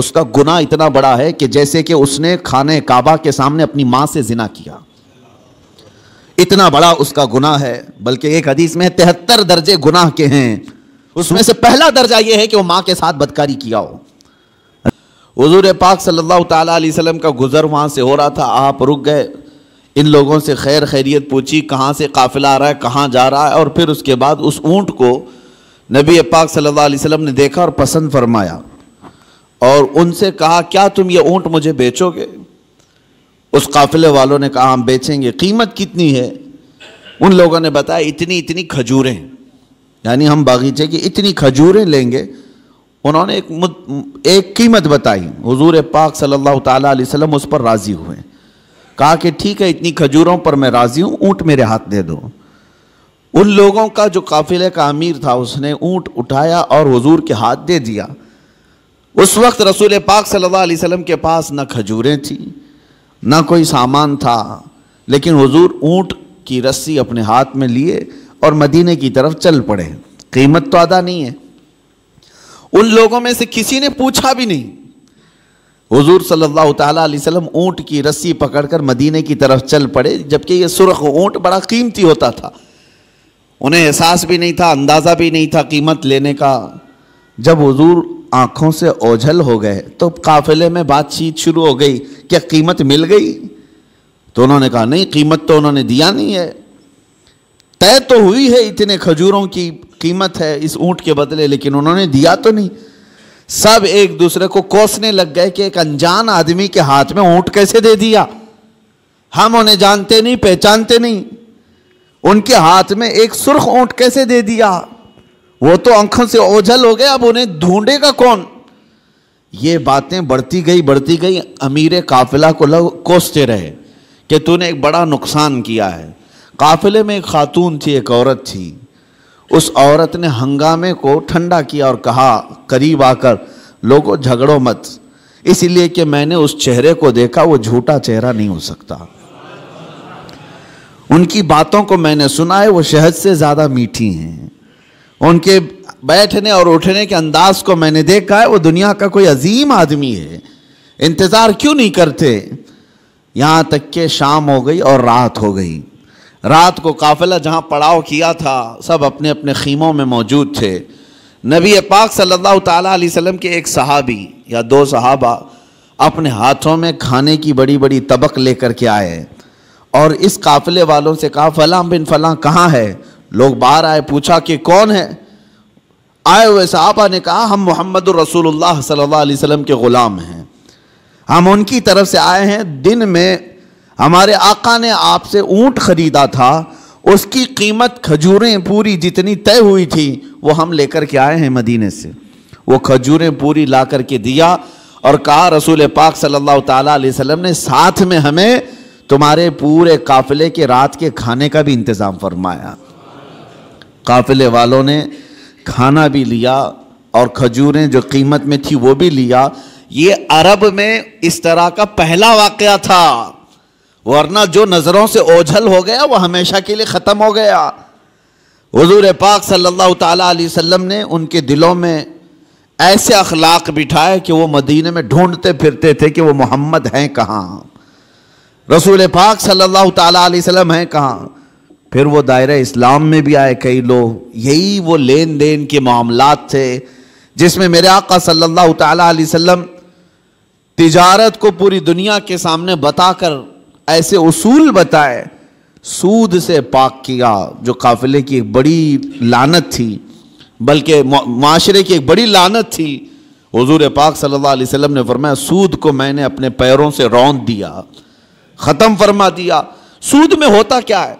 उसका गुना इतना बड़ा है कि जैसे कि उसने खाने काबा के सामने अपनी माँ से जिना किया इतना बड़ा उसका गुना है बल्कि एक हदीस में तिहत्तर दर्जे गुनाह के हैं उसमें से पहला दर्जा यह है कि वो माँ के साथ बदकारी किया हो हजूर पाक सल्लल्लाहु वसल्लम का गुजर वहां से हो रहा था आप रुक गए इन लोगों से खैर खैरियत पूछी कहाँ से काफिला आ रहा है कहाँ जा रहा है और फिर उसके बाद उस ऊंट को नबी पाक सल्लाम ने देखा और पसंद फरमाया और उनसे कहा क्या तुम ये ऊँट मुझे बेचोगे उस काफ़िले वालों ने कहा हम बेचेंगे कीमत कितनी है उन लोगों ने बताया इतनी इतनी खजूरें यानी हम बागीचे की इतनी खजूरें लेंगे उन्होंने एक मुद, एक कीमत बताई हुजूर पाक सल्लल्लाहु अलैहि वसल्लम उस पर राज़ी हुए कहा कि ठीक है इतनी खजूरों पर मैं राज़ी हूँ ऊँट मेरे हाथ दे दो उन लोगों का जो काफ़िले का अमीर था उसने ऊँट उठाया और हुजूर के हाथ दे दिया उस वक्त रसूल पाक सल्लल्लाहु अलैहि वसल्लम के पास ना खजूरें थी ना कोई सामान था लेकिन हुजूर ऊँट की रस्सी अपने हाथ में लिए और मदीने की तरफ चल पड़े कीमत तो अदा नहीं है उन लोगों में से किसी ने पूछा भी नहीं हुजूर सल्लल्लाहु अलैहि वसल्लम ऊँट की रस्सी पकड़कर मदीने की तरफ चल पड़े जबकि ये सुरख ऊँट बड़ा कीमती होता था उन्हें एहसास भी नहीं था अंदाज़ा भी नहीं था कीमत लेने का जब हुजूर आंखों से ओझल हो गए तो काफिले में बातचीत शुरू हो गई क्या कीमत मिल गई तो उन्होंने कहा नहीं कीमत तो उन्होंने दिया नहीं है तय तो हुई है इतने खजूरों की कीमत है इस ऊँट के बदले लेकिन उन्होंने दिया तो नहीं सब एक दूसरे को कोसने लग गए कि एक अनजान आदमी के हाथ में ऊंट कैसे दे दिया हम उन्हें जानते नहीं पहचानते नहीं उनके हाथ में एक सुर्ख ऊंट कैसे दे दिया वो तो आंखों से ओझल हो गए अब उन्हें ढूंढेगा कौन ये बातें बढ़ती गई बढ़ती गई अमीर काफिला को लग कोसते रहे कि तूने एक बड़ा नुकसान किया है काफिले में एक खातून थी एक औरत थी उस औरत ने हंगामे को ठंडा किया और कहा करीब आकर लोगों झगड़ो मत इसलिए कि मैंने उस चेहरे को देखा वो झूठा चेहरा नहीं हो सकता उनकी बातों को मैंने सुना है वो शहद से ज़्यादा मीठी हैं उनके बैठने और उठने के अंदाज को मैंने देखा है वो दुनिया का कोई अजीम आदमी है इंतज़ार क्यों नहीं करते यहाँ तक के शाम हो गई और रात हो गई रात को काफिला जहाँ पड़ाव किया था सब अपने अपने खीमों में मौजूद थे नबी पाक सल्लल्लाहु अलैहि वसल्लम के एक सहाबी या दो सहाबा अपने हाथों में खाने की बड़ी बड़ी तबक लेकर के आए और इस काफ़िले वालों से कहा फलां बिन फलां कहाँ है लोग बाहर आए पूछा कि कौन है आए हुए साहबा ने कहा हम मोहम्मद रसूलुल्लाह सल्लल्लाहु अलैहि वसल्लम के ग़ुलाम हैं हम उनकी तरफ से आए हैं दिन में हमारे आका ने आपसे ऊँट ख़रीदा था उसकी कीमत खजूरें पूरी जितनी तय हुई थी वो हम लेकर के आए हैं मदीने से वो खजूरें पूरी ला कर के दिया और कहा रसूल पाक सल्लल्लाहु अलैहि वसल्लम ने साथ में हमें तुम्हारे पूरे काफ़िले के रात के खाने का भी इंतज़ाम फरमाया काफ़िले वालों ने खाना भी लिया और खजूरें जो कीमत में थी वो भी लिया ये अरब में इस तरह का पहला वाक़ था वरना जो नज़रों से ओझल हो गया वो हमेशा के लिए ख़त्म हो गया हजूर पाक सल्लल्लाहु अलैहि वसल्लम ने उनके दिलों में ऐसे अखलाक बिठाए कि वो मदीने में ढूंढते फिरते थे कि वो मोहम्मद हैं कहाँ रसूल पाक सल्लल्लाहु अलैहि वसल्लम हैं कहाँ फिर वो दायरा इस्लाम में भी आए कई लोग यही वो लेन देन के मामलात थे जिसमें मेरे आका सल्लल्लाहु अलैहि वसल्लम तिजारत को पूरी दुनिया के सामने बताकर ऐसे उसूल बताए सूद से पाक किया जो काफिले की एक बड़ी लानत थी बल्कि माशरे की एक बड़ी लानत थी हजूर पाक सल्लल्लाहु अलैहि वसल्लम ने फरमाया सूद को मैंने अपने पैरों से रौंद दिया ख़त्म फरमा दिया सूद में होता क्या है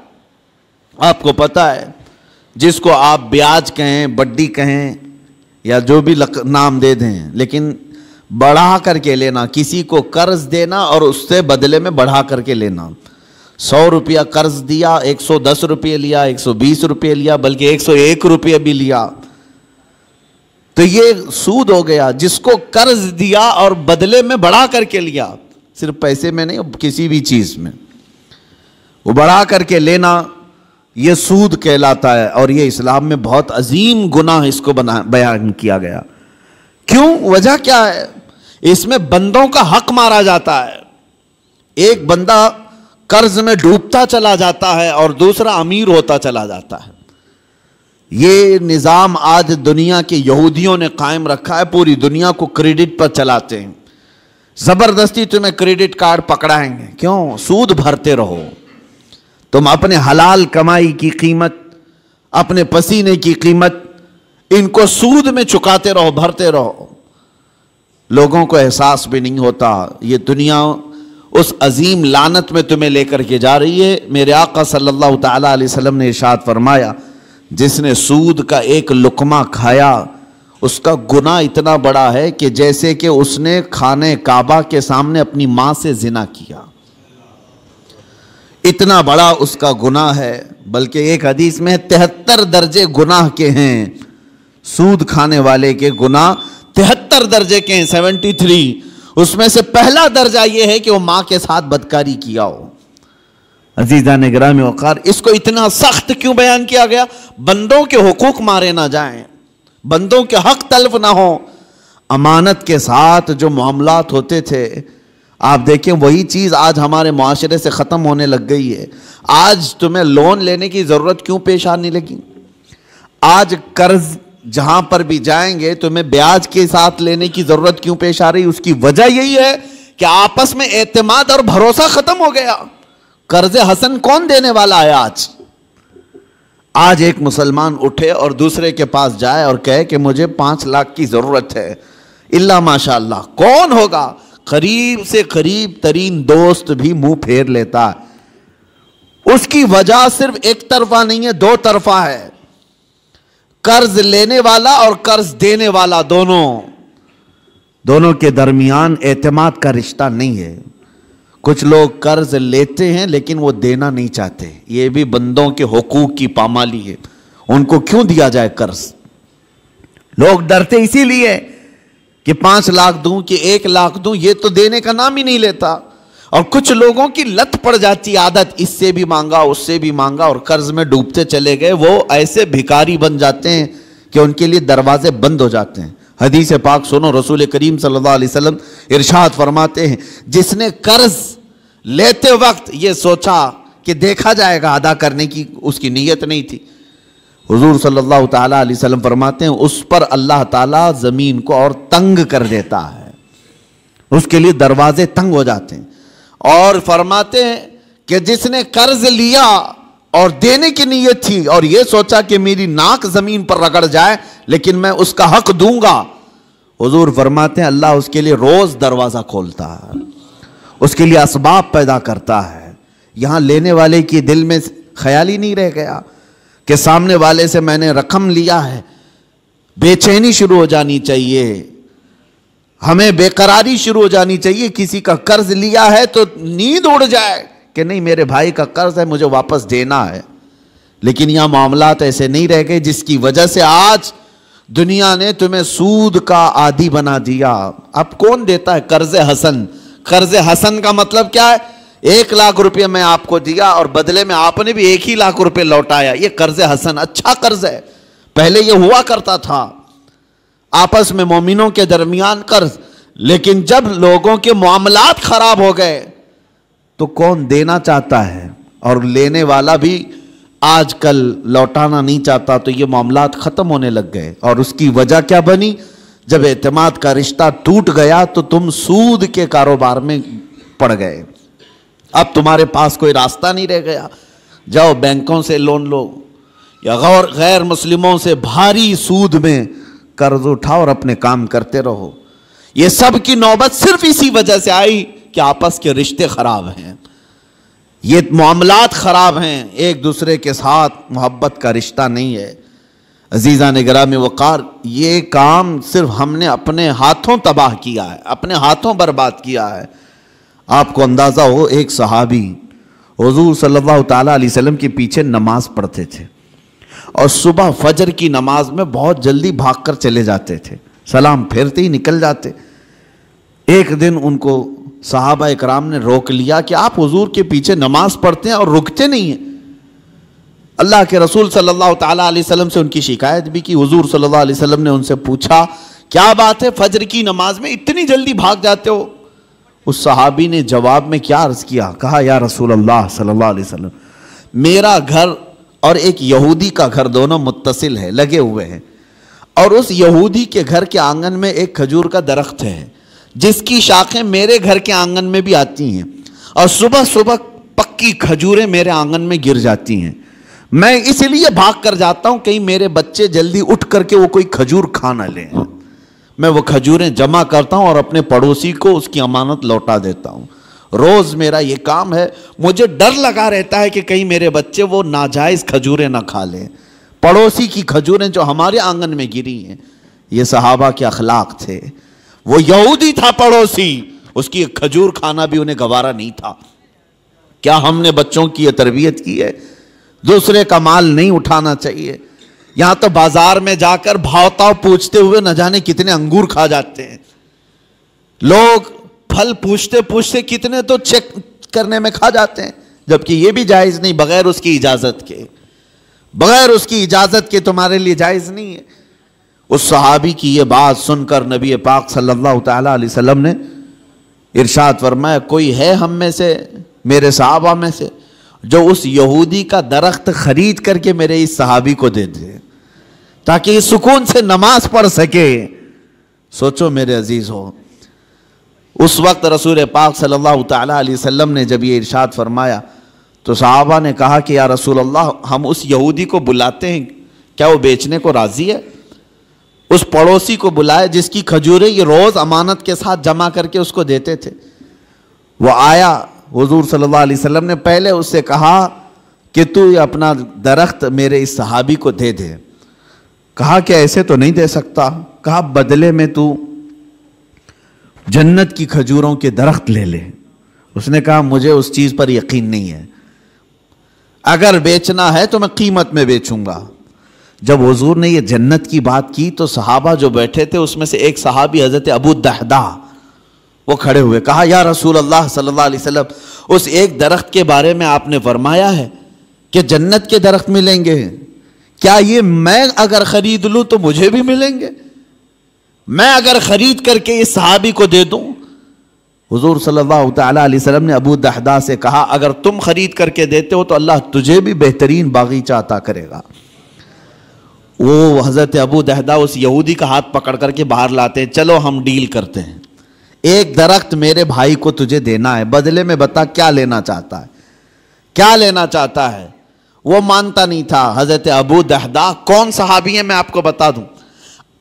आपको पता है जिसको आप ब्याज कहें बड्डी कहें या जो भी लक, नाम दे दें लेकिन बढ़ा करके लेना किसी को कर्ज देना और उससे बदले में बढ़ा करके लेना सौ रुपया कर्ज दिया एक सौ दस रुपये लिया एक सौ बीस रुपये लिया बल्कि एक सौ एक रुपये भी लिया तो ये सूद हो गया जिसको कर्ज दिया और बदले में बढ़ा करके लिया सिर्फ पैसे में नहीं किसी भी चीज़ में वो बढ़ा करके लेना ये सूद कहलाता है और ये इस्लाम में बहुत अजीम गुनाह इसको बना बयान किया गया क्यों वजह क्या है इसमें बंदों का हक मारा जाता है एक बंदा कर्ज में डूबता चला जाता है और दूसरा अमीर होता चला जाता है ये निज़ाम आज दुनिया के यहूदियों ने कायम रखा है पूरी दुनिया को क्रेडिट पर चलाते हैं ज़बरदस्ती तुम्हें क्रेडिट कार्ड पकड़ाएंगे क्यों सूद भरते रहो तुम अपने हलाल कमाई की कीमत अपने पसीने की कीमत इनको सूद में चुकाते रहो भरते रहो लोगों को एहसास भी नहीं होता ये दुनिया उस अजीम लानत में तुम्हें लेकर के जा रही है मेरे आका सल्लल्लाहु अलैहि वसल्लम ने इशाद फरमाया जिसने सूद का एक लुकमा खाया उसका गुना इतना बड़ा है कि जैसे कि उसने खाने काबा के सामने अपनी माँ से जिना किया इतना बड़ा उसका गुनाह है बल्कि एक हदीस में तिहत्तर दर्जे गुनाह के हैं सूद खाने वाले के गुनाह तिहत्तर दर्जे के हैं सेवेंटी थ्री उसमें से पहला दर्जा यह है कि वो मां के साथ बदकारी किया हो अजीजा ने ग्राम वक़ार इसको इतना सख्त क्यों बयान किया गया बंदों के हकूक मारे ना जाए बंदों के हक तलफ ना हो अमानत के साथ जो मामलात होते थे आप देखें वही चीज़ आज हमारे माशरे से ख़त्म होने लग गई है आज तुम्हें लोन लेने की ज़रूरत क्यों पेश आने लगी आज कर्ज जहाँ पर भी जाएंगे तुम्हें ब्याज के साथ लेने की ज़रूरत क्यों पेश आ रही उसकी वजह यही है कि आपस में एतमाद और भरोसा ख़त्म हो गया कर्ज हसन कौन देने वाला है आज आज एक मुसलमान उठे और दूसरे के पास जाए और कहे कि मुझे पांच लाख की ज़रूरत है इल्ला माशाल्लाह कौन होगा करीब से करीब तरीन दोस्त भी मुंह फेर लेता है उसकी वजह सिर्फ एक तरफा नहीं है दो तरफा है कर्ज लेने वाला और कर्ज देने वाला दोनों दोनों के दरमियान एतमाद का रिश्ता नहीं है कुछ लोग कर्ज लेते हैं लेकिन वो देना नहीं चाहते ये भी बंदों के हकूक़ की पामाली है उनको क्यों दिया जाए कर्ज लोग डरते इसीलिए कि पांच लाख दूं कि एक लाख दूं ये तो देने का नाम ही नहीं लेता और कुछ लोगों की लत पड़ जाती आदत इससे भी मांगा उससे भी मांगा और कर्ज में डूबते चले गए वो ऐसे भिकारी बन जाते हैं कि उनके लिए दरवाजे बंद हो जाते हैं हदीस पाक सुनो रसूल करीम सल्लल्लाहु अलैहि वसल्लम इरशाद फरमाते हैं जिसने कर्ज लेते वक्त ये सोचा कि देखा जाएगा अदा करने की उसकी नीयत नहीं थी हुजूर सल्लल्लाहु ताला अलैहि वसल्लम फरमाते हैं उस पर अल्लाह ताला ज़मीन को और तंग कर देता है उसके लिए दरवाजे तंग हो जाते हैं और फरमाते हैं कि जिसने कर्ज लिया और देने की नीयत थी और ये सोचा कि मेरी नाक ज़मीन पर रगड़ जाए लेकिन मैं उसका हक दूंगा हुजूर फरमाते हैं अल्लाह उसके लिए रोज़ दरवाज़ा खोलता है उसके लिए इसबाब पैदा करता है यहाँ लेने वाले के दिल में ख्याल ही नहीं रह गया कि सामने वाले से मैंने रकम लिया है बेचैनी शुरू हो जानी चाहिए हमें बेकरारी शुरू हो जानी चाहिए किसी का कर्ज लिया है तो नींद उड़ जाए कि नहीं मेरे भाई का कर्ज है मुझे वापस देना है लेकिन यह मामला ऐसे नहीं रह गए जिसकी वजह से आज दुनिया ने तुम्हें सूद का आदि बना दिया अब कौन देता है कर्ज हसन कर्ज हसन का मतलब क्या है एक लाख रुपये मैं आपको दिया और बदले में आपने भी एक ही लाख रुपये लौटाया ये कर्ज हसन अच्छा कर्ज है पहले ये हुआ करता था आपस में मोमिनों के दरमियान कर्ज लेकिन जब लोगों के मामला खराब हो गए तो कौन देना चाहता है और लेने वाला भी आजकल लौटाना नहीं चाहता तो ये मामलात ख़त्म होने लग गए और उसकी वजह क्या बनी जब एतमाद का रिश्ता टूट गया तो तुम सूद के कारोबार में पड़ गए अब तुम्हारे पास कोई रास्ता नहीं रह गया जाओ बैंकों से लोन लो या गौर गैर मुस्लिमों से भारी सूद में कर्ज उठाओ और अपने काम करते रहो ये सब की नौबत सिर्फ इसी वजह से आई कि आपस के रिश्ते ख़राब हैं ये मामलात ख़राब हैं एक दूसरे के साथ मोहब्बत का रिश्ता नहीं है अजीज़ा ने निगरा में वक़ार ये काम सिर्फ हमने अपने हाथों तबाह किया है अपने हाथों बर्बाद किया है आपको अंदाज़ा हो एक सहाबी हजूर सल्लल्लाहु अलैहि वसल्लम के पीछे नमाज पढ़ते थे और सुबह फजर की नमाज में बहुत जल्दी भागकर चले जाते थे सलाम फेरते ही निकल जाते एक दिन उनको साहबा इकराम ने रोक लिया कि आप हज़ूर के पीछे नमाज पढ़ते हैं और रुकते नहीं हैं अल्लाह के रसूल सल्लल्लाहु अलैहि वसल्लम से उनकी शिकायत भी की हुजूर सल्लल्लाहु अलैहि वसल्लम ने उनसे पूछा क्या बात है फजर की नमाज में इतनी जल्दी भाग जाते हो उस सहाबी ने जवाब में क्या अर्ज़ किया कहा या रसूल अल्लाह सल्लल्लाहु अलैहि वसल्लम मेरा घर और एक यहूदी का घर दोनों मुतसिल है लगे हुए हैं और उस यहूदी के घर के आंगन में एक खजूर का दरख्त है जिसकी शाखें मेरे घर के आंगन में भी आती हैं और सुबह सुबह पक्की खजूरें मेरे आंगन में गिर जाती हैं मैं इसलिए भाग कर जाता हूँ कहीं मेरे बच्चे जल्दी उठ करके वो कोई खजूर खा ना लें मैं वो खजूरें जमा करता हूँ और अपने पड़ोसी को उसकी अमानत लौटा देता हूँ रोज़ मेरा ये काम है मुझे डर लगा रहता है कि कहीं मेरे बच्चे वो नाजायज़ खजूरें ना खा लें पड़ोसी की खजूरें जो हमारे आंगन में गिरी हैं ये सहाबा के अखलाक थे वो यहूदी था पड़ोसी उसकी एक खजूर खाना भी उन्हें गवारा नहीं था क्या हमने बच्चों की यह तरबियत की है दूसरे का माल नहीं उठाना चाहिए यहां तो बाजार में जाकर भावताव पूछते हुए न जाने कितने अंगूर खा जाते हैं लोग फल पूछते पूछते कितने तो चेक करने में खा जाते हैं जबकि ये भी जायज़ नहीं बगैर उसकी इजाज़त के बगैर उसकी इजाज़त के तुम्हारे लिए जायज़ नहीं है उस सहाबी की यह बात सुनकर नबी पाक सल्लल्लाहु अलैहि वसल्लम ने इरशाद फरमाया कोई है हम में से मेरे साहबा में से जो उस यहूदी का दरख्त खरीद करके मेरे इस सहाबी को दे दे ताकि सुकून से नमाज पढ़ सके सोचो मेरे अजीज हो उस वक्त रसूल पाक सल्लल्लाहु अलैहि वसल्लम ने जब ये इरशाद फरमाया तो साहबा ने कहा कि या रसूल अल्लाह हम उस यहूदी को बुलाते हैं क्या वो बेचने को राज़ी है उस पड़ोसी को बुलाए जिसकी खजूरें ये रोज़ अमानत के साथ जमा करके उसको देते थे वो आया हुजूर सल्लल्लाहु अलैहि वसल्लम ने पहले उससे कहा कि तू अपना दरख्त मेरे इस सहाबी को दे दे कहा कि ऐसे तो नहीं दे सकता कहा बदले में तू जन्नत की खजूरों के दरख्त ले ले उसने कहा मुझे उस चीज़ पर यकीन नहीं है अगर बेचना है तो मैं कीमत में बेचूंगा जब हजूर ने ये जन्नत की बात की तो सहाबा जो बैठे थे उसमें से एक सहाबी हज़रत अबू दहदा वो खड़े हुए कहा या रसूल अल्लाह सल्लल्लाहु अलैहि वसल्लम उस एक दरख्त के बारे में आपने फरमाया है कि जन्नत के दरख्त मिलेंगे क्या ये मैं अगर ख़रीद लूँ तो मुझे भी मिलेंगे मैं अगर ख़रीद करके इस सहाबी को दे दूँ हजूर सल्लल्लाहु अलैहि वसल्लम ने अबू दहदा से कहा अगर तुम ख़रीद करके देते हो तो अल्लाह तुझे भी बेहतरीन बागीचा अता करेगा वो हज़रत अबू दहदा उस यहूदी का हाथ पकड़ करके बाहर लाते हैं चलो हम डील करते हैं एक दरख्त मेरे भाई को तुझे देना है बदले में बता क्या लेना चाहता है क्या लेना चाहता है वो मानता नहीं था हजरत अबू दहदा कौन सहाबी है मैं आपको बता दूं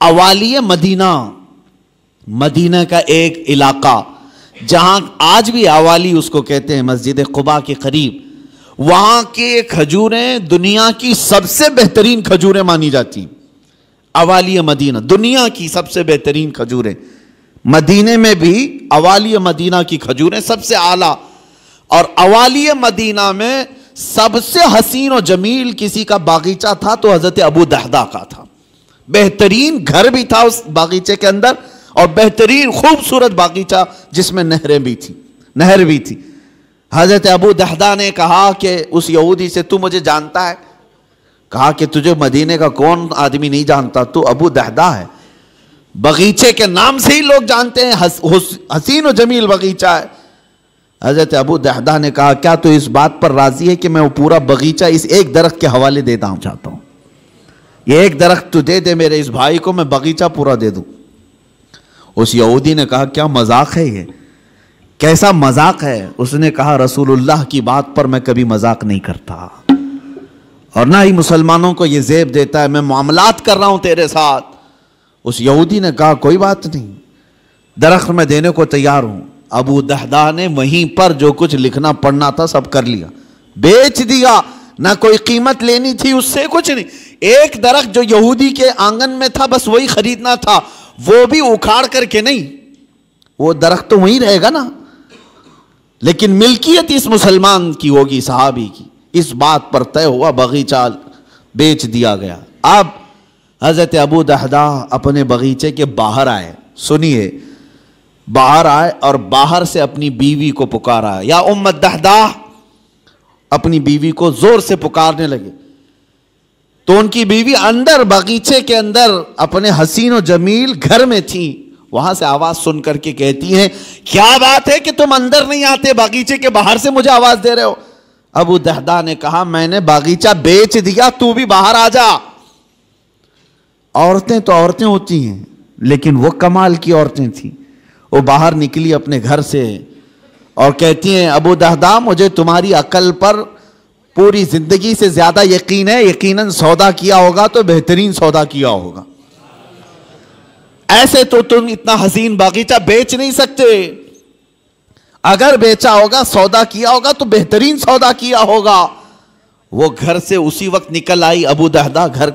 अवाली मदीना मदीना का एक इलाका जहां आज भी अवाली उसको कहते हैं मस्जिद कुबा के करीब वहां के खजूरें दुनिया की सबसे बेहतरीन खजूरें मानी जाती अवाली मदीना दुनिया की सबसे बेहतरीन खजूरें मदीने में भी अवाली मदीना की खजूरें सबसे आला और अवाली मदीना में सबसे हसीन और जमील किसी का बागीचा था तो हज़रत अबू दहदा का था बेहतरीन घर भी था उस बागीचे के अंदर और बेहतरीन खूबसूरत बागीचा जिसमें नहरें भी थी नहर भी थी हज़रत अबू दहदा ने कहा कि उस यहूदी से तू मुझे जानता है कहा कि तुझे मदीने का कौन आदमी नहीं जानता तू अबू दहदा है बगीचे के नाम से ही लोग जानते हैं हस, हस, हसीन और जमील बगीचा है हजरत अबू दहदा ने कहा क्या तो इस बात पर राजी है कि मैं वो पूरा बगीचा इस एक दरख्त के हवाले देता हूँ चाहता हूं ये एक दरख्त तो दे दे मेरे इस भाई को मैं बगीचा पूरा दे दू उस यहूदी ने कहा क्या मजाक है ये कैसा मजाक है उसने कहा रसूलुल्लाह की बात पर मैं कभी मजाक नहीं करता और ना ही मुसलमानों को ये जेब देता है मैं मामलात कर रहा हूं तेरे साथ उस यहूदी ने कहा कोई बात नहीं दरख्त में देने को तैयार हूं अबू दहदा ने वहीं पर जो कुछ लिखना पढ़ना था सब कर लिया बेच दिया ना कोई कीमत लेनी थी उससे कुछ नहीं एक दरख्त जो यहूदी के आंगन में था बस वही खरीदना था वो भी उखाड़ करके नहीं वो दरख्त तो वहीं रहेगा ना लेकिन मिल्कियत इस मुसलमान की होगी साहबी की इस बात पर तय हुआ बगीचा बेच दिया गया अब हज़रत अबू दहदा अपने बगीचे के बाहर आए सुनिए बाहर आए और बाहर से अपनी बीवी को पुकारा या उम्मत दहदा अपनी बीवी को ज़ोर से पुकारने लगे तो उनकी बीवी अंदर बगीचे के अंदर अपने हसीन और जमील घर में थी वहां से आवाज सुन करके कहती हैं क्या बात है कि तुम अंदर नहीं आते बगीचे के बाहर से मुझे आवाज दे रहे हो अबू दहदा ने कहा मैंने बगीचा बेच दिया तू भी बाहर आ जा औरतें तो औरतें होती हैं लेकिन वो कमाल की औरतें थीं वो बाहर निकली अपने घर से और कहती हैं अबू दहदा मुझे तुम्हारी अकल पर पूरी ज़िंदगी से ज़्यादा यकीन है यकीनन सौदा किया होगा तो बेहतरीन सौदा किया होगा ऐसे तो तुम इतना हसीन बागीचा बेच नहीं सकते अगर बेचा होगा सौदा किया होगा तो बेहतरीन सौदा किया होगा वो घर से उसी वक्त निकल आई अबू दहदा घर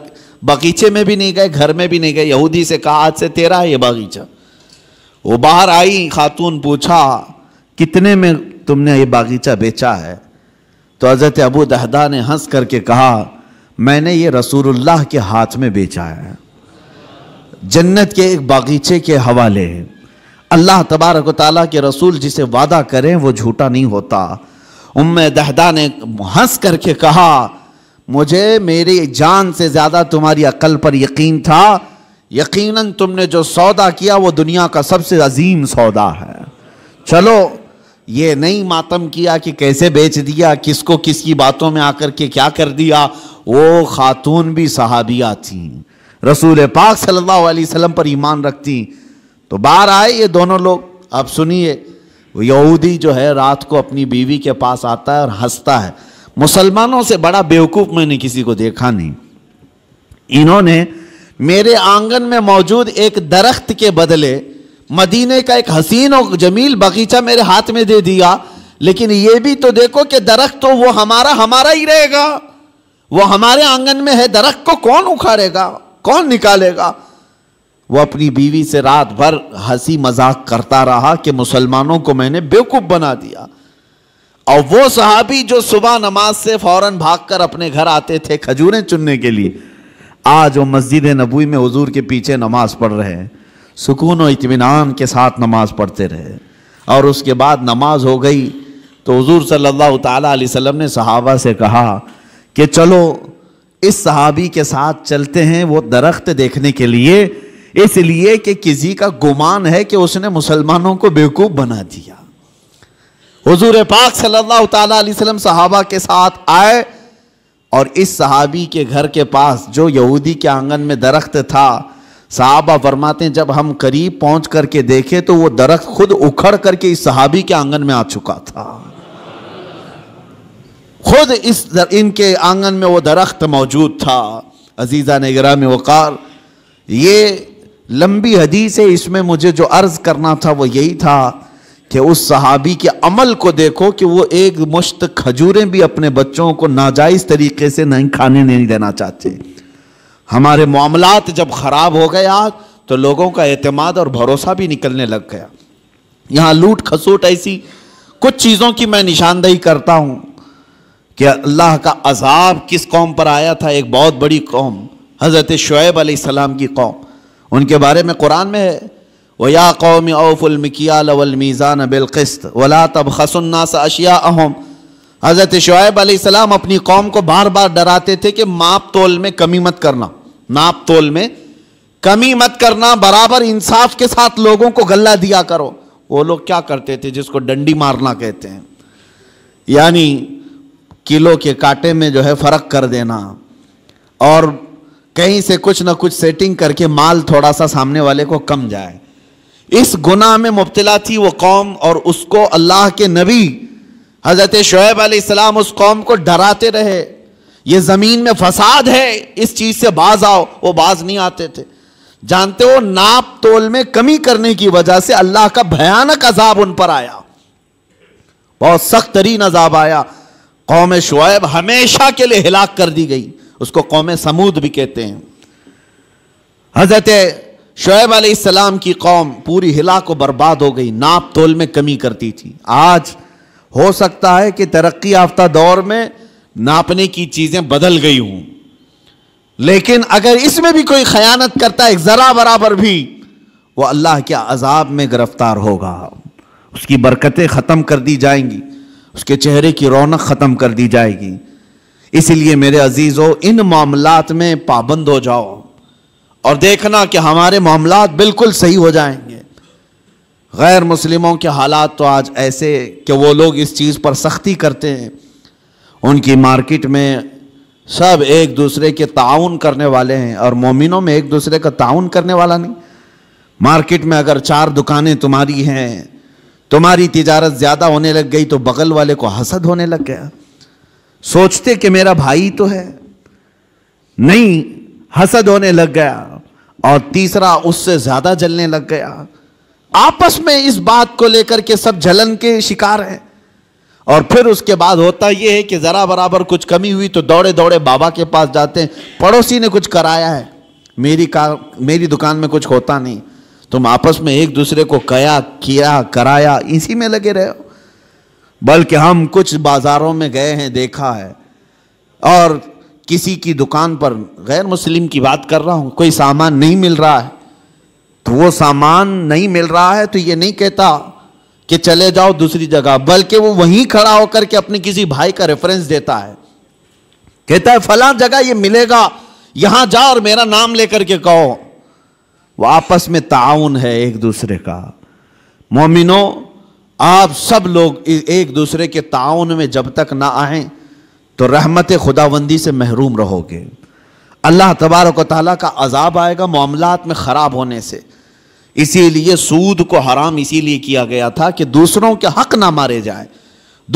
बगीचे में भी नहीं गए घर में भी नहीं गए यहूदी से कहा आज से तेरा है ये बागीचा वो बाहर आई खातून पूछा कितने में तुमने ये बागीचा बेचा है तो हज़रत अबू दहदा ने हंस करके कहा मैंने ये रसूलुल्लाह के हाथ में बेचा है जन्नत के एक बागीचे के हवाले अल्लाह तबारक ताली के रसूल जिसे वादा करें वो झूठा नहीं होता उम दहदा ने हंस करके कहा मुझे मेरी जान से ज़्यादा तुम्हारी अकल पर यकीन था यकीनन तुमने जो सौदा किया वो दुनिया का सबसे अजीम सौदा है चलो ये नहीं मातम किया कि कैसे बेच दिया किसको किसकी बातों में आकर के क्या कर दिया वो खातून भी सहाबिया थी रसूल पाक सल्लल्लाहु अलैहि वसल्लम पर ईमान रखती तो बाहर आए ये दोनों लोग आप सुनिए यहूदी जो है रात को अपनी बीवी के पास आता है और हंसता है मुसलमानों से बड़ा बेवकूफ मैंने किसी को देखा नहीं इन्होंने मेरे आंगन में मौजूद एक दरख्त के बदले मदीने का एक हसीन और जमील बगीचा मेरे हाथ में दे दिया लेकिन ये भी तो देखो कि दरख्त तो वो हमारा हमारा ही रहेगा वो हमारे आंगन में है दरख्त को कौन उखाड़ेगा कौन निकालेगा वो अपनी बीवी से रात भर हंसी मजाक करता रहा कि मुसलमानों को मैंने बेवकूफ़ बना दिया और वो सहाबी जो सुबह नमाज से फौरन भागकर अपने घर आते थे खजूरें चुनने के लिए आज वो मस्जिद नबूई में हजूर के पीछे नमाज पढ़ रहे हैं सुकून और इतमान के साथ नमाज पढ़ते रहे और उसके बाद नमाज हो गई तो हजूर सल्ला तसलम ने सहाबा से कहा कि चलो इस सहाबी के साथ चलते हैं वो दरख्त देखने के लिए इसलिए कि किसी का गुमान है कि उसने मुसलमानों को बेवकूफ़ बना दिया हजूर पाक सल्लल्लाहु अलैहि सहाबा के साथ आए और इस सहाबी के घर के पास जो यहूदी के आंगन में दरख्त था साहबा वर्माते जब हम करीब पहुंच करके देखे तो वो दरख्त खुद उखड़ करके इस सहाबी के आंगन में आ चुका था खुद इस दर, इनके आंगन में वो दरख्त मौजूद था अजीज़ा नगरा में वक़ार ये लंबी हदीस है इसमें मुझे जो अर्ज़ करना था वो यही था कि उस सहाबी के अमल को देखो कि वो एक मुश्त खजूरें भी अपने बच्चों को नाजायज़ तरीके से नहीं खाने नहीं देना चाहते हमारे मामलात जब ख़राब हो गए आज तो लोगों का अतमाद और भरोसा भी निकलने लग गया यहाँ लूट खसूट ऐसी कुछ चीज़ों की मैं निशानदेही करता हूँ कि अल्लाह का अजाब किस कौम पर आया था एक बहुत बड़ी कौम हज़रत शुएब सलाम की कौम उनके बारे में कुरान में है वया कौम अवफ़ुलमिकियालमीज़ान बिलकस्त वला तब खसन्नास अशिया अहम हज़रत शुब आसमाम अपनी कौम को बार बार डराते थे कि माप तोल में कमी मत करना नाप तोल में कमी मत करना बराबर इंसाफ के साथ लोगों को गला दिया करो वो लोग क्या करते थे जिसको डंडी मारना कहते हैं यानी किलो के कांटे में जो है फ़र्क कर देना और कहीं से कुछ ना कुछ सेटिंग करके माल थोड़ा सा सामने वाले को कम जाए इस गुनाह में मुबतला थी वो कौम और उसको अल्लाह के नबी हज़रत शुएब आसमाम उस कौम को डराते रहे ये ज़मीन में फसाद है इस चीज़ से बाज आओ वो बाज नहीं आते थे जानते हो नाप तोल में कमी करने की वजह से अल्लाह का भयानक अजाब उन पर आया बहुत सख्त तरीन अजाब आया कौम शुएब हमेशा के लिए हिलाक कर दी गई उसको कौम समूद भी कहते हैं हजरत शुएब सलाम की कौम पूरी हिला को बर्बाद हो गई नाप तोल में कमी करती थी आज हो सकता है कि तरक्की याफ्ता दौर में नापने की चीज़ें बदल गई हूं लेकिन अगर इसमें भी कोई खयानत करता है ज़रा बराबर भी वो अल्लाह के अजाब में गिरफ्तार होगा उसकी बरकतें ख़त्म कर दी जाएंगी उसके चेहरे की रौनक ख़त्म कर दी जाएगी इसीलिए मेरे अजीज़ों इन मामलात में पाबंद हो जाओ और देखना कि हमारे मामला बिल्कुल सही हो जाएंगे गैर मुस्लिमों के हालात तो आज ऐसे कि वो लोग इस चीज़ पर सख्ती करते हैं उनकी मार्केट में सब एक दूसरे के ताउन करने वाले हैं और मोमिनों में एक दूसरे का ताउन करने वाला नहीं मार्केट में अगर चार दुकानें तुम्हारी हैं तुम्हारी तिजारत ज़्यादा होने लग गई तो बगल वाले को हसद होने लग गया सोचते कि मेरा भाई तो है नहीं हसद होने लग गया और तीसरा उससे ज्यादा जलने लग गया आपस में इस बात को लेकर के सब जलन के शिकार हैं और फिर उसके बाद होता यह है कि ज़रा बराबर कुछ कमी हुई तो दौड़े दौड़े बाबा के पास जाते हैं पड़ोसी ने कुछ कराया है मेरी का मेरी दुकान में कुछ होता नहीं तुम आपस में एक दूसरे को कया किया कराया इसी में लगे रहे हो बल्कि हम कुछ बाज़ारों में गए हैं देखा है और किसी की दुकान पर गैर मुस्लिम की बात कर रहा हूँ कोई सामान नहीं मिल रहा है तो वो सामान नहीं मिल रहा है तो ये नहीं कहता कि चले जाओ दूसरी जगह बल्कि वो वहीं खड़ा होकर के अपने किसी भाई का रेफरेंस देता है कहता है फला जगह ये मिलेगा यहां जाओ और मेरा नाम लेकर के कहो वो आपस में ताउन है एक दूसरे का मोमिनो आप सब लोग एक दूसरे के ताउन में जब तक ना आए तो रहमत खुदाबंदी से महरूम रहोगे अल्लाह तबारक ताली का अजाब आएगा मामला में ख़राब होने से इसीलिए सूद को हराम इसीलिए किया गया था कि दूसरों के हक ना मारे जाए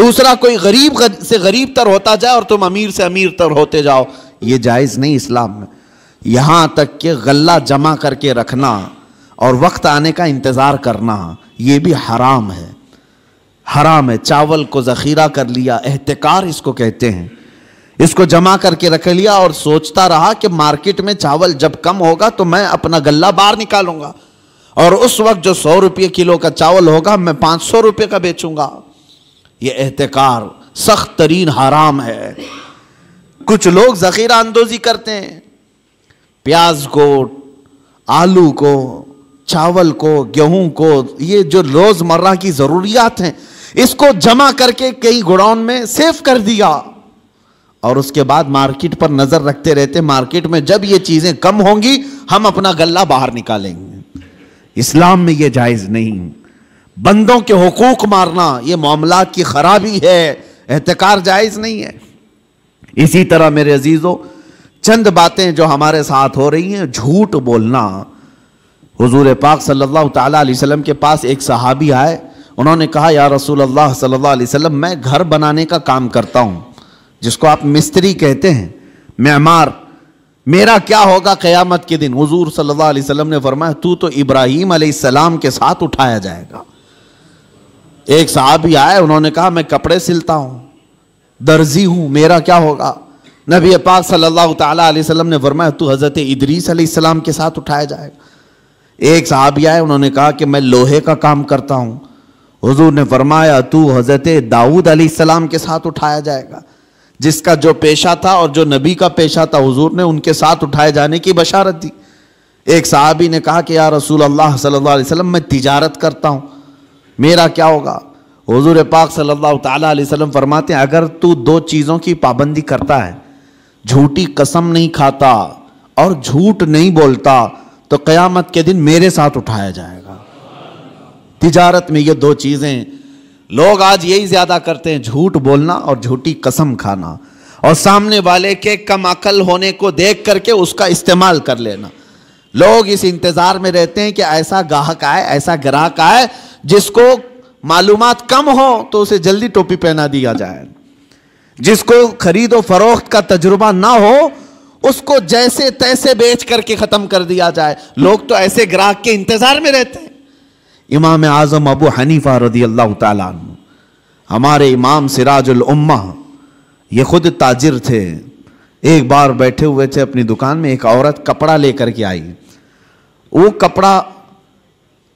दूसरा कोई गरीब से गरीब तर होता जाए और तुम अमीर से अमीर तर होते जाओ ये जायज़ नहीं इस्लाम में यहाँ तक कि गला जमा करके रखना और वक्त आने का इंतज़ार करना ये भी हराम है हराम है चावल को ज़ख़ीरा कर लिया एहतिकार इसको कहते हैं इसको जमा करके रख लिया और सोचता रहा कि मार्केट में चावल जब कम होगा तो मैं अपना गला बाहर निकालूंगा और उस वक्त जो सौ रुपये किलो का चावल होगा मैं पाँच सौ रुपये का बेचूंगा ये एहतिकार सख्त तरीन हराम है कुछ लोग ज़ख़ीरा अंदोज़ी करते हैं प्याज को आलू को चावल को गेहूं को ये जो रोज़मर्रा की ज़रूरियात हैं इसको जमा करके कई गोडाउन में सेव कर दिया और उसके बाद मार्केट पर नजर रखते रहते मार्केट में जब ये चीजें कम होंगी हम अपना गल्ला बाहर निकालेंगे इस्लाम में यह जायज नहीं बंदों के हकूक मारना यह मामला की खराबी है एहतकार जायज नहीं है इसी तरह मेरे अजीजों चंद बातें जो हमारे साथ हो रही हैं झूठ बोलना हुजूर पाक सल्लल्लाहु अलैहि वसल्लम के पास एक सहाबी आए उन्होंने कहा या रसूल अल्लाह सल्लल्लाहु अलैहि वसल्लम मैं घर बनाने का काम करता हूँ जिसको आप मिस्त्री कहते हैं मैमार मेरा क्या होगा क़यामत के दिन हुजूर सल्लल्लाहु अलैहि वसल्लम ने फरमाया तू तो इब्राहिम अलैहिस्सलाम के साथ उठाया जाएगा एक साहब भी आए उन्होंने कहा मैं कपड़े सिलता हूँ दर्जी हूँ मेरा क्या होगा नबी पाक सल्लल्लाहु अलैहि वसल्लम ने फरमाया तू हज़रत इदरीस अलैहिस्सलाम के साथ उठाया जाएगा एक साहब भी आए उन्होंने कहा कि मैं लोहे का काम करता हूँ हुजूर ने फरमाया तू हज़रत दाऊद सलाम के साथ उठाया जाएगा जिसका जो पेशा था और जो नबी का पेशा था हुजूर ने उनके साथ उठाए जाने की बशारत दी एक साहबी ने कहा कि या रसूल अल्लाह सल्लल्लाहु अलैहि वसल्लम मैं तिजारत करता हूँ मेरा क्या होगा हुजूर पाक सल्लल्लाहु अलैहि वसल्लम फरमाते हैं अगर तू दो चीज़ों की पाबंदी करता है झूठी कसम नहीं खाता और झूठ नहीं बोलता तो क़यामत के दिन मेरे साथ उठाया जाएगा तिजारत में ये दो चीज़ें लोग आज यही ज़्यादा करते हैं झूठ बोलना और झूठी कसम खाना और सामने वाले के कम अकल होने को देख करके उसका इस्तेमाल कर लेना लोग इस इंतज़ार में रहते हैं कि ऐसा गाहक आए ऐसा ग्राहक आए जिसको मालूम कम हो तो उसे जल्दी टोपी पहना दिया जाए जिसको खरीदो फरोख्त का तजुर्बा ना हो उसको जैसे तैसे बेच करके ख़त्म कर दिया जाए लोग तो ऐसे ग्राहक के इंतज़ार में रहते हैं इमाम आज़म अबू हनीफ़ा रदी अल्लाह तु हमारे इमाम सिराजुल उम्मा ये खुद ताजिर थे एक बार बैठे हुए थे अपनी दुकान में एक औरत कपड़ा लेकर के आई वो कपड़ा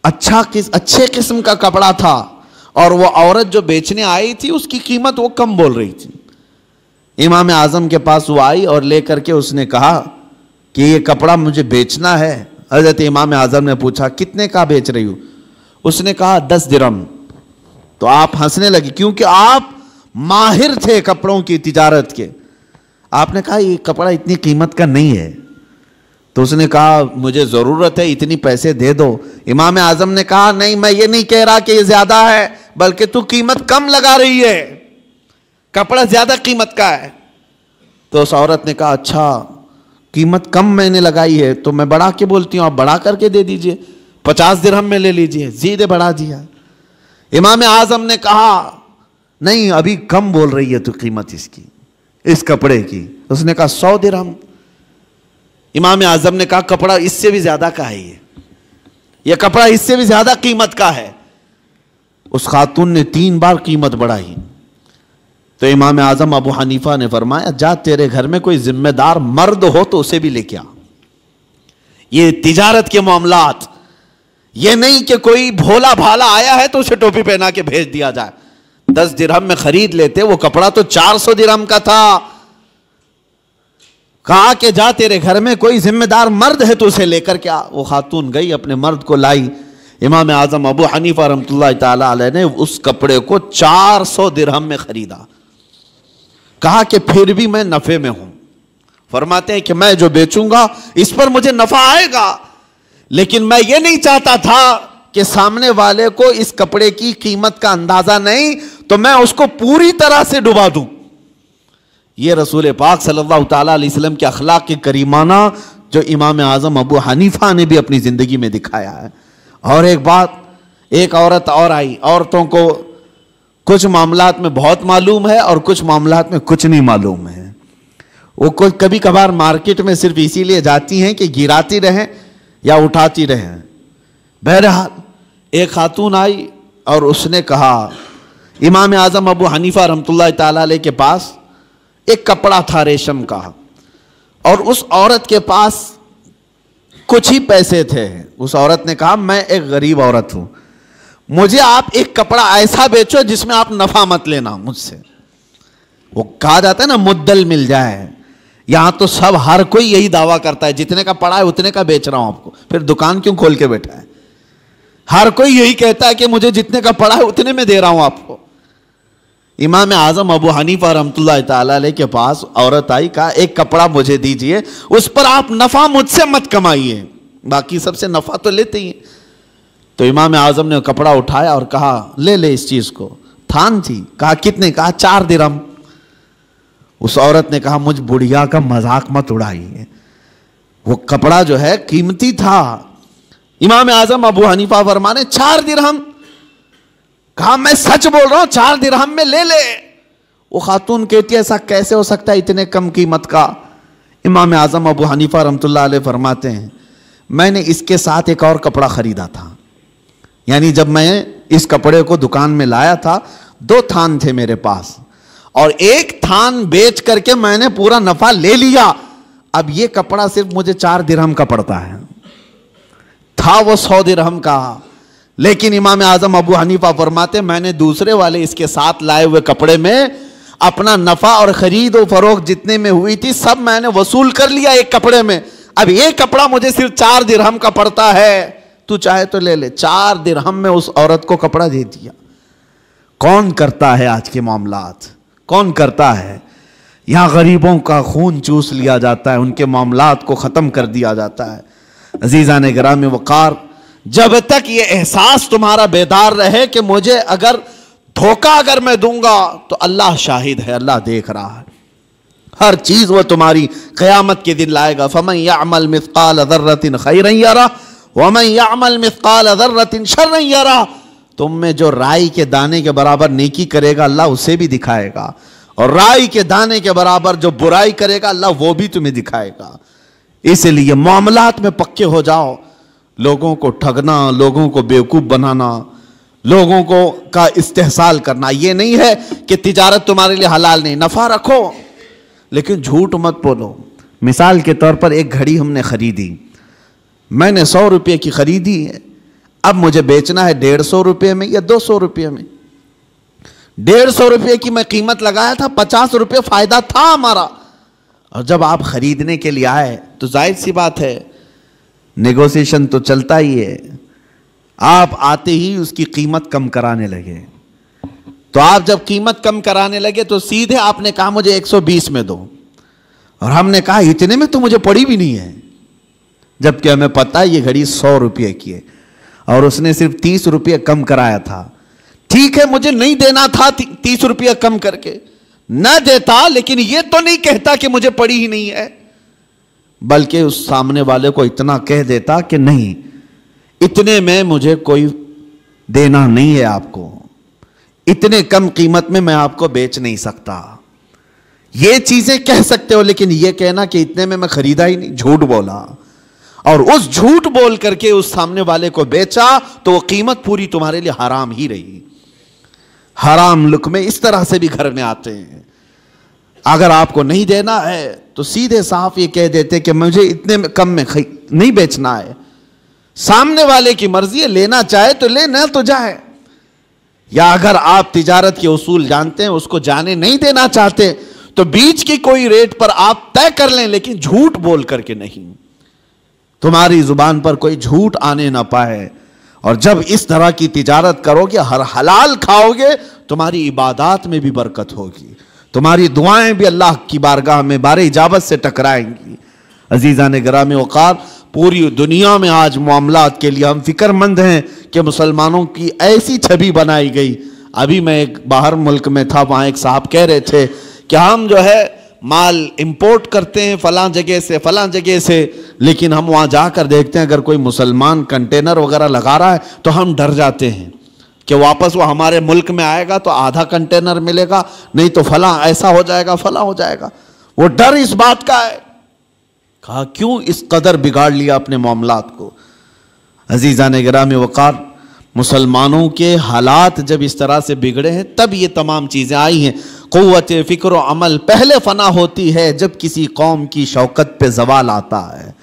अच्छा किस अच्छे किस्म का कपड़ा था और वो औरत जो बेचने आई थी उसकी कीमत वो कम बोल रही थी इमाम आज़म के पास वो आई और ले करके उसने कहा कि ये कपड़ा मुझे बेचना है हजरत इमाम आज़म ने पूछा कितने का बेच रही हूँ उसने कहा दस दिरम तो आप हंसने लगे क्योंकि आप माहिर थे कपड़ों की तिजारत के आपने कहा ये कपड़ा इतनी कीमत का नहीं है तो उसने कहा मुझे ज़रूरत है इतनी पैसे दे दो इमाम आज़म ने कहा नहीं मैं ये नहीं कह रहा कि ये ज़्यादा है बल्कि तू कीमत कम लगा रही है कपड़ा ज़्यादा कीमत का है तो उस औरत ने कहा अच्छा कीमत कम मैंने लगाई है तो मैं बढ़ा के बोलती हूँ आप बढ़ा करके दे दीजिए पचास दिरहम में ले लीजिए जीदे बढ़ा दिया इमाम आजम ने कहा नहीं अभी कम बोल रही है तो कीमत इसकी इस कपड़े की उसने कहा सौ दिरहम इमाम आजम ने कहा कपड़ा इससे भी ज्यादा का है ये यह कपड़ा इससे भी ज्यादा कीमत का है उस खातून ने तीन बार कीमत बढ़ाई तो इमाम आजम अबू हनीफा ने फरमाया जा तेरे घर में कोई जिम्मेदार मर्द हो तो उसे भी लेके आ ये तिजारत के मामलात यह नहीं कि कोई भोला भाला आया है तो उसे टोपी पहना के भेज दिया जाए दस दिरहम में खरीद लेते वो कपड़ा तो चार सौ दिरहम का था कहा के जा तेरे घर में कोई जिम्मेदार मर्द है तो उसे लेकर क्या वो खातून गई अपने मर्द को लाई इमाम आजम अबू हनीफा रमत ने उस कपड़े को चार सौ दिरहम में खरीदा कहा कि फिर भी मैं नफे में हूं फरमाते हैं कि मैं जो बेचूंगा इस पर मुझे नफा आएगा लेकिन मैं ये नहीं चाहता था कि सामने वाले को इस कपड़े की कीमत का अंदाजा नहीं तो मैं उसको पूरी तरह से डुबा दूं ये रसूल पाक सल्लल्लाहु वसल्लम के अखलाक के करीमाना जो इमाम आज़म अबू हनीफा ने भी अपनी ज़िंदगी में दिखाया है और एक बात एक औरत और आई औरतों को कुछ मामला में बहुत मालूम है और कुछ मामला में कुछ नहीं मालूम है वो कोई कभी कभार मार्केट में सिर्फ इसीलिए जाती हैं कि गिराती रहें या उठाती रहें बहरहाल एक खातून आई और उसने कहा इमाम आज़म अबू हनीफ़ा रमत ताल के पास एक कपड़ा था रेशम का और उस औरत के पास कुछ ही पैसे थे उस औरत ने कहा मैं एक गरीब औरत हूँ मुझे आप एक कपड़ा ऐसा बेचो जिसमें आप नफ़ा मत लेना मुझसे वो कहा जाता है ना मुद्दल मिल जाए यहां तो सब हर कोई यही दावा करता है जितने का पड़ा है उतने का बेच रहा हूं आपको फिर दुकान क्यों खोल के बैठा है हर कोई यही कहता है कि मुझे जितने का पड़ा है उतने में दे रहा हूं आपको इमाम आजम अबू हनीफा रमत के पास औरत आई का एक कपड़ा मुझे दीजिए उस पर आप नफ़ा मुझसे मत कमाइए बाकी सबसे नफ़ा तो लेते ही तो इमाम आजम ने कपड़ा उठाया और कहा ले ले इस चीज़ को थान थी कहा कितने कहा चार दिरम उस औरत ने कहा मुझ बुढ़िया का मजाक मत उड़ाइए वो कपड़ा जो है कीमती था इमाम आजम अबू हनीफा वर्मा ने चार दिरहम कहा मैं सच बोल रहा हूं चार दिरहम में ले ले वो खातून कहती ऐसा कैसे हो सकता है इतने कम कीमत का इमाम आजम अबू हनीफा रमतुल्ला फरमाते हैं मैंने इसके साथ एक और कपड़ा खरीदा था यानी जब मैं इस कपड़े को दुकान में लाया था दो थान थे मेरे पास और एक थान बेच करके मैंने पूरा नफा ले लिया अब ये कपड़ा सिर्फ मुझे चार दिरहम का पड़ता है था वो सौ दिरहम का लेकिन इमाम आजम अबू हनीफा फरमाते मैंने दूसरे वाले इसके साथ लाए हुए कपड़े में अपना नफा और खरीदो फरोख जितने में हुई थी सब मैंने वसूल कर लिया एक कपड़े में अब ये कपड़ा मुझे सिर्फ चार दिरहम का पड़ता है तू चाहे तो ले ले चार दिरहम में उस औरत को कपड़ा दे दिया कौन करता है आज के मामलात कौन करता है यहाँ गरीबों का खून चूस लिया जाता है उनके मामला को ख़त्म कर दिया जाता है अजीज़ा ने ग्राम वक़ार जब तक ये एहसास तुम्हारा बेदार रहे कि मुझे अगर धोखा अगर मैं दूंगा तो अल्लाह शाहिद है अल्लाह देख रहा है हर चीज़ वह तुम्हारी क़यामत के दिन लाएगा फ़मन यामल मिसकाल अजर्रतिन खैर रही रहा वमन यामल मिसकाल अजर्रतिन शर रही रहा तुम में जो राई के दाने के बराबर नेकी करेगा अल्लाह उसे भी दिखाएगा और राई के दाने के बराबर जो बुराई करेगा अल्लाह वो भी तुम्हें दिखाएगा इसलिए मामलात में पक्के हो जाओ लोगों को ठगना लोगों को बेवकूफ़ बनाना लोगों को का इस्तेसाल करना ये नहीं है कि तिजारत तुम्हारे लिए हलाल नहीं नफ़ा रखो लेकिन झूठ मत बोलो मिसाल के तौर पर एक घड़ी हमने ख़रीदी मैंने सौ रुपये की ख़रीदी है अब मुझे बेचना है डेढ़ सौ रुपये में या दो सौ रुपये में डेढ़ सौ रुपये की मैं कीमत लगाया था पचास रुपये फायदा था हमारा और जब आप खरीदने के लिए आए तो जाहिर सी बात है नेगोशिएशन तो चलता ही है आप आते ही उसकी कीमत कम कराने लगे तो आप जब कीमत कम कराने लगे तो सीधे आपने कहा मुझे 120 में दो और हमने कहा इतने में तो मुझे पड़ी भी नहीं है जबकि हमें पता है ये घड़ी सौ रुपये की है और उसने सिर्फ तीस रुपये कम कराया था ठीक है मुझे नहीं देना था तीस रुपया कम करके न देता लेकिन यह तो नहीं कहता कि मुझे पड़ी ही नहीं है बल्कि उस सामने वाले को इतना कह देता कि नहीं इतने में मुझे कोई देना नहीं है आपको इतने कम कीमत में मैं आपको बेच नहीं सकता यह चीजें कह सकते हो लेकिन यह कहना कि इतने में मैं खरीदा ही नहीं झूठ बोला और उस झूठ बोल करके उस सामने वाले को बेचा तो वो कीमत पूरी तुम्हारे लिए हराम ही रही हराम लुक में इस तरह से भी घर में आते हैं अगर आपको नहीं देना है तो सीधे साफ ये कह देते कि मुझे इतने में कम में नहीं बेचना है सामने वाले की मर्जी है लेना चाहे तो ले ना तो जाए या अगर आप तिजारत के उसूल जानते हैं उसको जाने नहीं देना चाहते तो बीच की कोई रेट पर आप तय कर लें लेकिन झूठ बोल करके नहीं तुम्हारी ज़ुबान पर कोई झूठ आने ना पाए और जब इस तरह की तिजारत करोगे हर हलाल खाओगे तुम्हारी इबादत में भी बरकत होगी तुम्हारी दुआएं भी अल्लाह की बारगाह में बार इजाबत से टकराएंगी अजीज़ा ने ग्राम वक़ार पूरी दुनिया में आज मामला के लिए हम फिक्रमंद हैं कि मुसलमानों की ऐसी छवि बनाई गई अभी मैं एक बाहर मुल्क में था वहाँ एक साहब कह रहे थे कि हम जो है माल इंपोर्ट करते हैं फलां जगह से फलां जगह से लेकिन हम वहां जाकर देखते हैं अगर कोई मुसलमान कंटेनर वगैरह लगा रहा है तो हम डर जाते हैं कि वापस वो हमारे मुल्क में आएगा तो आधा कंटेनर मिलेगा नहीं तो फला ऐसा हो जाएगा फला हो जाएगा वो डर इस बात का है कहा क्यों इस कदर बिगाड़ लिया अपने मामलात को अजीज़ा ने गिरा में वक़ार मुसलमानों के हालात जब इस तरह से बिगड़े हैं तब ये तमाम चीज़ें आई हैं क़वत फ़िक्र अमल पहले फ़ना होती है जब किसी कौम की शौकत पे जवाल आता है